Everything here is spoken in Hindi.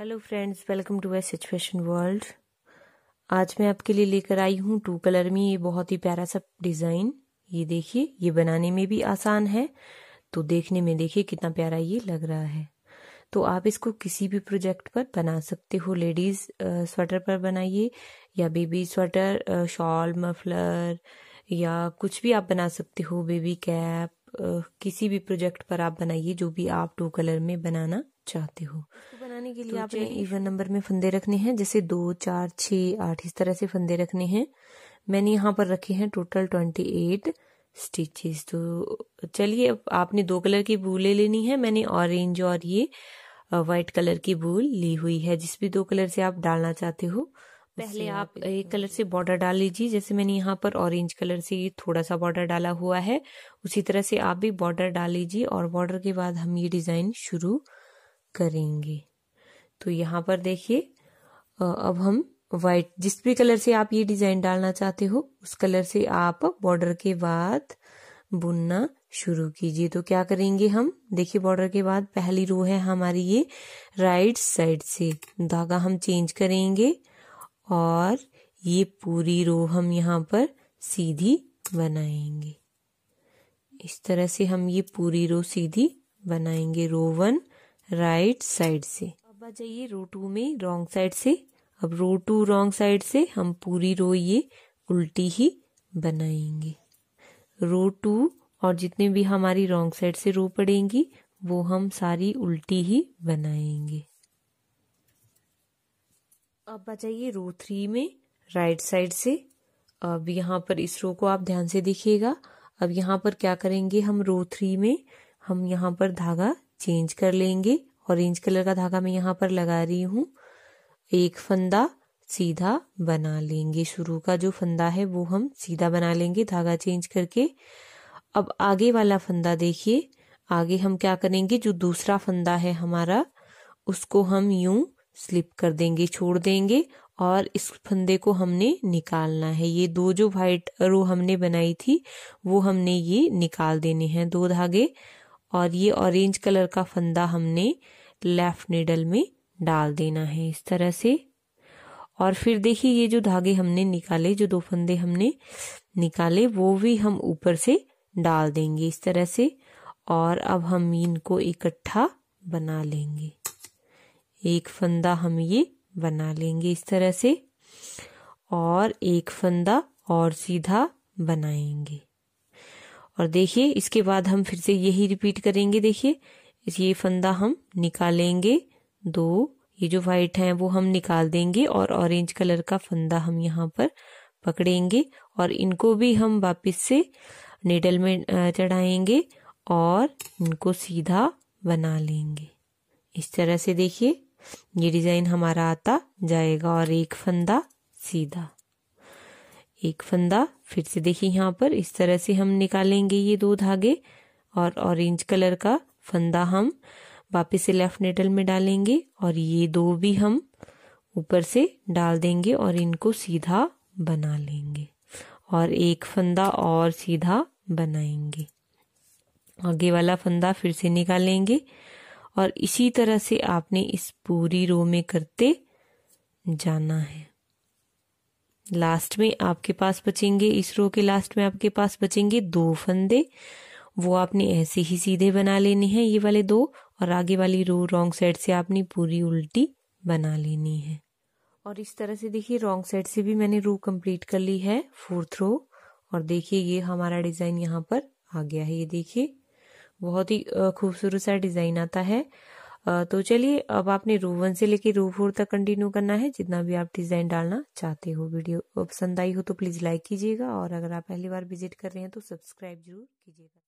hello friends welcome to my situation world आज मैं आपके लिए लेकर आई हूँ टू कलर में ये बहुत ही प्यारा सा डिज़ाइन ये देखिए ये बनाने में भी आसान है तो देखने में देखिए कितना प्यारा ये लग रहा है तो आप इसको किसी भी प्रोजेक्ट पर बना सकते हो लेडीज़ स्वेटर पर बनाइए या बेबी स्वेटर शॉल मफलर या कुछ भी आप बना सकते हो बेबी कैप किसी भी प्रोजेक्ट पर आप बनाइए जो भी आप टू कलर में बनाना चाहते हो बनाने के लिए तो आपने इवन नंबर में फंदे रखने हैं जैसे दो चार छ आठ इस तरह से फंदे रखने हैं मैंने यहाँ पर रखे हैं टोटल ट्वेंटी एट स्टिचेस तो चलिए अब आपने दो कलर की बूलें लेनी है मैंने ऑरेंज और ये व्हाइट कलर की बूल ली हुई है जिस भी दो कलर से आप डालना चाहते हो पहले आप एक कलर से बॉर्डर डाल लीजिए जैसे मैंने यहाँ पर ऑरेंज कलर से थोड़ा सा बॉर्डर डाला हुआ है उसी तरह से आप भी बॉर्डर डाल लीजिए और बॉर्डर के बाद हम ये डिजाइन शुरू करेंगे तो यहाँ पर देखिए अब हम वाइट जिस भी कलर से आप ये डिजाइन डालना चाहते हो उस कलर से आप बॉर्डर के बाद बुनना शुरू कीजिए तो क्या करेंगे हम देखिए बॉर्डर के बाद पहली रो है हमारी ये राइट साइड से धागा हम चेंज करेंगे और ये पूरी रो हम यहाँ पर सीधी बनाएंगे इस तरह से हम ये पूरी रो सीधी बनाएंगे रो वन राइट साइड से लंबा जाइए रो टू में रोंग साइड से अब रो टू रॉन्ग साइड से हम पूरी रो ये उल्टी ही बनाएंगे रो टू और जितने भी हमारी रोंग साइड से रो पड़ेंगी वो हम सारी उल्टी ही बनाएंगे अब बचाइए रो थ्री में राइट साइड से अब यहाँ पर इस रो को आप ध्यान से देखिएगा अब यहाँ पर क्या करेंगे हम रो थ्री में हम यहाँ पर धागा चेंज कर लेंगे ऑरेंज कलर का धागा मैं यहाँ पर लगा रही हूँ एक फंदा सीधा बना लेंगे शुरू का जो फंदा है वो हम सीधा बना लेंगे धागा चेंज करके अब आगे वाला फंदा देखिए आगे हम क्या करेंगे जो दूसरा फंदा है हमारा उसको हम यूं स्लिप कर देंगे छोड़ देंगे और इस फंदे को हमने निकालना है ये दो जो व्हाइट रो हमने बनाई थी वो हमने ये निकाल देने हैं दो धागे और ये ऑरेंज कलर का फंदा हमने लेफ्ट नीडल में डाल देना है इस तरह से और फिर देखिए ये जो धागे हमने निकाले जो दो फंदे हमने निकाले वो भी हम ऊपर से डाल देंगे इस तरह से और अब हम इनको इकट्ठा बना लेंगे एक फंदा हम ये बना लेंगे इस तरह से और एक फंदा और सीधा बनाएंगे और देखिए इसके बाद हम फिर से यही रिपीट करेंगे देखिए ये फंदा हम निकालेंगे दो ये जो वाइट है वो हम निकाल देंगे और ऑरेंज कलर का फंदा हम यहाँ पर पकड़ेंगे और इनको भी हम वापस से नेडल में चढ़ाएंगे और इनको सीधा बना लेंगे इस तरह से देखिए ये डिज़ाइन हमारा आता जाएगा और एक फंदा सीधा एक फंदा फिर से देखिए यहाँ पर इस तरह से हम निकालेंगे ये दो धागे और ऑरेंज कलर का फंदा हम वापिस से लेफ्ट नेटल में डालेंगे और ये दो भी हम ऊपर से डाल देंगे और इनको सीधा बना लेंगे और एक फंदा और सीधा बनाएंगे आगे वाला फंदा फिर से निकालेंगे और इसी तरह से आपने इस पूरी रो में करते जाना है लास्ट में आपके पास बचेंगे इसरो के लास्ट में आपके पास बचेंगे दो फंदे वो आपने ऐसे ही सीधे बना लेने हैं ये वाले दो और आगे वाली रो रॉन्ग साइड से आपने पूरी उल्टी बना लेनी है और इस तरह से देखिए रॉन्ग साइड से भी मैंने रो कंप्लीट कर ली है फोर्थ रो और देखिए ये हमारा डिजाइन यहाँ पर आ गया है ये देखिए बहुत ही खूबसूरत सा डिजाइन आता है तो चलिए अब आपने रो वन से लेकर रो फोर तक कंटिन्यू करना है जितना भी आप डिज़ाइन डालना चाहते हो वीडियो पसंद आई हो तो प्लीज़ लाइक कीजिएगा और अगर आप पहली बार विजिट कर रहे हैं तो सब्सक्राइब जरूर कीजिएगा